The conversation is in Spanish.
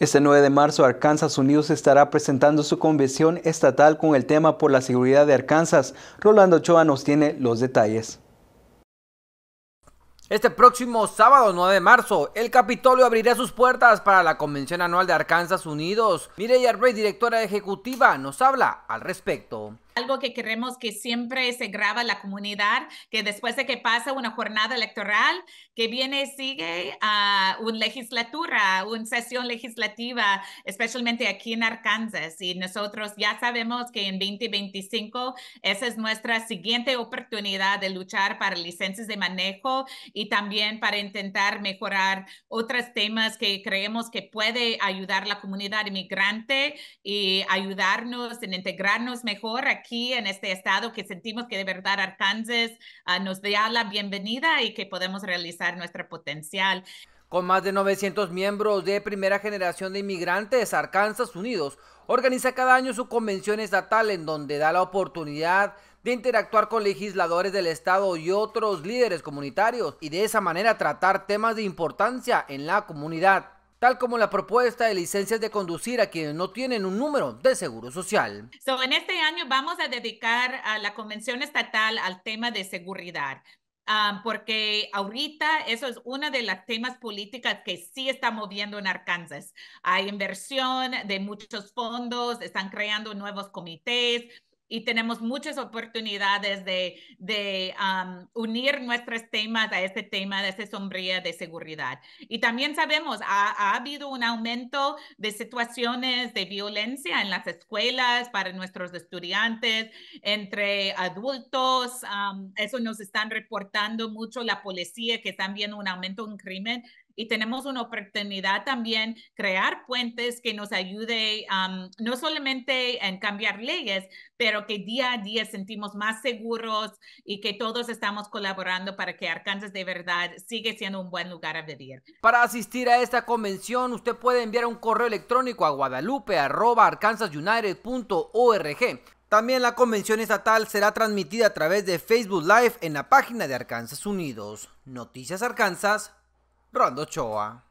Este 9 de marzo, Arkansas Unidos estará presentando su convención estatal con el tema por la seguridad de Arkansas. Rolando Ochoa nos tiene los detalles. Este próximo sábado 9 de marzo, el Capitolio abrirá sus puertas para la Convención Anual de Arkansas Unidos. Mireya Rey, directora ejecutiva, nos habla al respecto algo que queremos que siempre se graba la comunidad, que después de que pasa una jornada electoral, que viene, sigue a una legislatura, una sesión legislativa, especialmente aquí en Arkansas. Y nosotros ya sabemos que en 2025 esa es nuestra siguiente oportunidad de luchar para licencias de manejo y también para intentar mejorar otros temas que creemos que puede ayudar la comunidad inmigrante y ayudarnos en integrarnos mejor aquí aquí en este estado que sentimos que de verdad Arkansas ah, nos da la bienvenida y que podemos realizar nuestro potencial. Con más de 900 miembros de primera generación de inmigrantes, Arkansas Unidos organiza cada año su convención estatal en donde da la oportunidad de interactuar con legisladores del Estado y otros líderes comunitarios y de esa manera tratar temas de importancia en la comunidad tal como la propuesta de licencias de conducir a quienes no tienen un número de seguro social. en este año vamos a dedicar a la Convención Estatal al tema de seguridad. Um, porque ahorita eso es una de las temas políticas que sí está moviendo en Arkansas. Hay inversión de muchos fondos, están creando nuevos comités, y tenemos muchas oportunidades de, de unir nuestros temas a este tema de esta sombría de seguridad. Y también sabemos, ha, ha, habido un aumento de situaciones de violencia en las escuelas para nuestros estudiantes, entre adultos. eso nos están reportando mucho la policía, que están viendo un aumento en crimen y tenemos una oportunidad también crear puentes que nos ayude no solamente en cambiar leyes, pero que día a día sentimos más seguros y que todos estamos colaborando para que Arkansas de verdad siga siendo un buen lugar a vivir. Para asistir a esta convención, usted puede enviar un correo electrónico a guadalupe.arkansasunited.org. También la convención estatal será transmitida a través de Facebook Live en la página de Arkansas Unidos. Noticias Arkansas Rondo Ochoa.